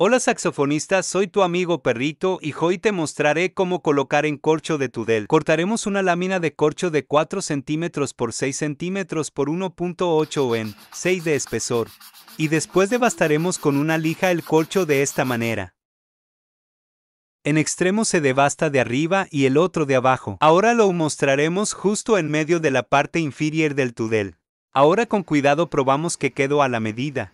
Hola saxofonista, soy tu amigo perrito y hoy te mostraré cómo colocar en corcho de Tudel. Cortaremos una lámina de corcho de 4 centímetros por 6 centímetros por 1.8 en 6 de espesor. Y después devastaremos con una lija el corcho de esta manera. En extremo se devasta de arriba y el otro de abajo. Ahora lo mostraremos justo en medio de la parte inferior del Tudel. Ahora con cuidado probamos que quedó a la medida.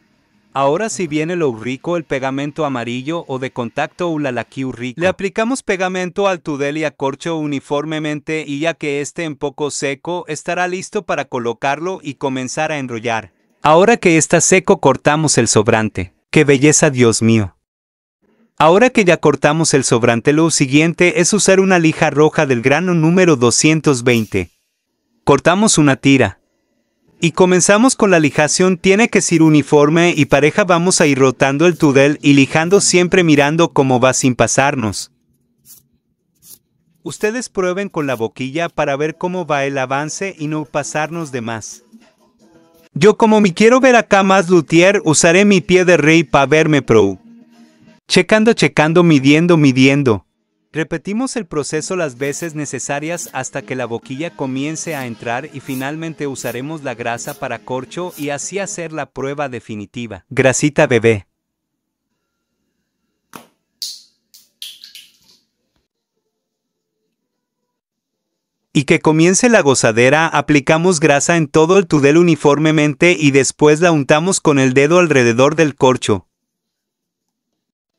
Ahora si viene lo rico, el pegamento amarillo o de contacto la rico. Le aplicamos pegamento al tudel y corcho uniformemente y ya que esté en poco seco, estará listo para colocarlo y comenzar a enrollar. Ahora que está seco cortamos el sobrante. ¡Qué belleza, Dios mío! Ahora que ya cortamos el sobrante, lo siguiente es usar una lija roja del grano número 220. Cortamos una tira. Y comenzamos con la lijación, tiene que ser uniforme y pareja vamos a ir rotando el tudel y lijando siempre mirando cómo va sin pasarnos. Ustedes prueben con la boquilla para ver cómo va el avance y no pasarnos de más. Yo como me quiero ver acá más luthier, usaré mi pie de rey para verme pro. Checando, checando, midiendo, midiendo. Repetimos el proceso las veces necesarias hasta que la boquilla comience a entrar y finalmente usaremos la grasa para corcho y así hacer la prueba definitiva. Grasita bebé. y que comience la gozadera, aplicamos grasa en todo el tudel uniformemente y después la untamos con el dedo alrededor del corcho.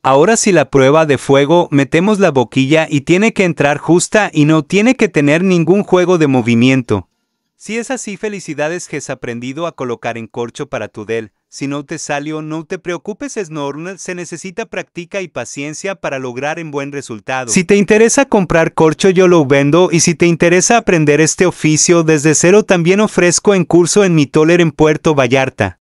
Ahora si la prueba de fuego, metemos la boquilla y tiene que entrar justa y no tiene que tener ningún juego de movimiento. Si es así, felicidades que has aprendido a colocar en corcho para tu del. Si no te salió, no te preocupes, es normal, se necesita práctica y paciencia para lograr un buen resultado. Si te interesa comprar corcho, yo lo vendo y si te interesa aprender este oficio desde cero, también ofrezco en curso en mi toler en Puerto Vallarta.